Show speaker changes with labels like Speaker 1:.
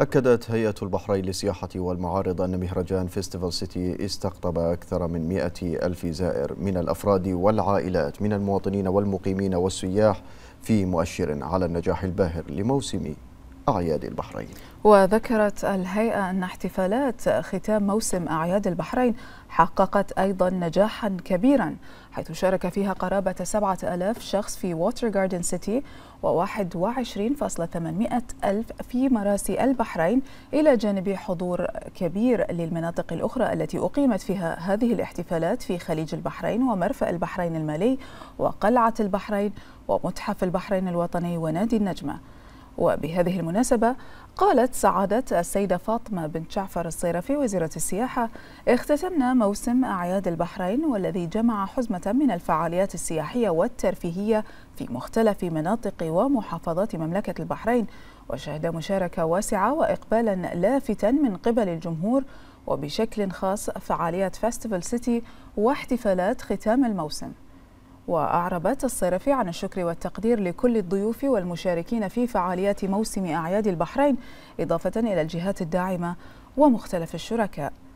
Speaker 1: أكدت هيئة البحرين للسياحة والمعارض أن مهرجان فيستيفال سيتي استقطب أكثر من مئة ألف زائر من الأفراد والعائلات من المواطنين والمقيمين والسياح في مؤشر على النجاح الباهر لموسم أعياد البحرين
Speaker 2: وذكرت الهيئة أن احتفالات ختام موسم أعياد البحرين حققت أيضا نجاحا كبيرا حيث شارك فيها قرابة 7000 شخص في ووتر جاردن سيتي و21.800 ألف في مراسي البحرين إلى جانب حضور كبير للمناطق الأخرى التي أقيمت فيها هذه الاحتفالات في خليج البحرين ومرفأ البحرين المالي وقلعة البحرين ومتحف البحرين الوطني ونادي النجمة وبهذه المناسبة قالت سعادة السيدة فاطمة بنت جعفر الصيرفي وزيرة السياحة اختتمنا موسم أعياد البحرين والذي جمع حزمة من الفعاليات السياحية والترفيهية في مختلف مناطق ومحافظات مملكة البحرين وشهد مشاركة واسعة وإقبالا لافتا من قبل الجمهور وبشكل خاص فعاليات فاستيفال سيتي واحتفالات ختام الموسم وأعربت الصرفي عن الشكر والتقدير لكل الضيوف والمشاركين في فعاليات موسم أعياد البحرين إضافة إلى الجهات الداعمة ومختلف الشركاء